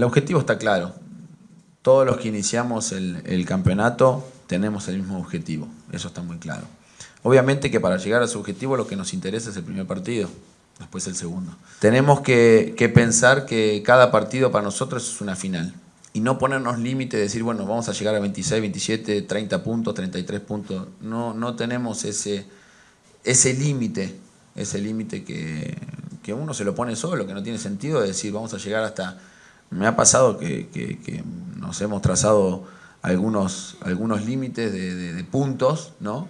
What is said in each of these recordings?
el objetivo está claro. Todos los que iniciamos el, campeonato tenemos el mismo objetivo, eso está muy claro. Obviamente que para llegar a su objetivo lo que nos interesa es el primer partido, después el segundo. Tenemos que, pensar que cada partido para nosotros es una final y no ponernos límite de decir, bueno, vamos a llegar a 26, 27, 30 puntos, 33 puntos. No, no tenemos ese, ese límite, ese límite que, que uno se lo pone solo, que no tiene sentido decir, vamos a llegar hasta me ha pasado que, nos hemos trazado algunos, algunos límites de, puntos, ¿no?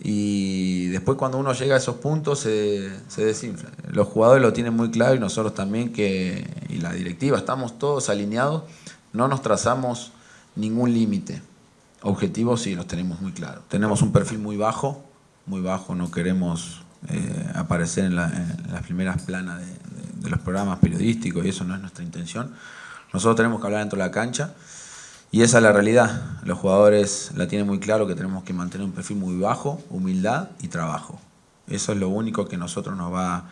Y después cuando uno llega a esos puntos se, desinfla. Los jugadores lo tienen muy claro y nosotros también que, y la directiva, estamos todos alineados, no nos trazamos ningún límite. Objetivos sí los tenemos muy claros. Tenemos un perfil muy bajo, muy bajo, no queremos eh, aparecer en, las primeras planas de, de los programas periodísticos y eso no es nuestra intención. Nosotros tenemos que hablar dentro de la cancha y esa es la realidad. Los jugadores la tienen muy claro que tenemos que mantener un perfil muy bajo, humildad y trabajo. Eso es lo único que nosotros nos va,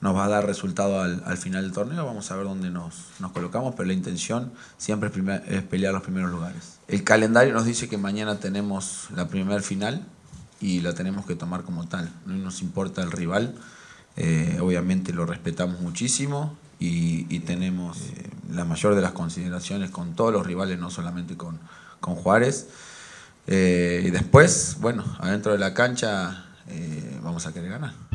nos va a dar resultado al, final del torneo. Vamos a ver dónde nos, colocamos, pero la intención siempre es, pelear los primeros lugares. El calendario nos dice que mañana tenemos la primer final y la tenemos que tomar como tal. No nos importa el rival eh, obviamente lo respetamos muchísimo y, tenemos eh, la mayor de las consideraciones con todos los rivales, no solamente con, con Juárez. Eh, y después, bueno, adentro de la cancha vamos a querer ganar.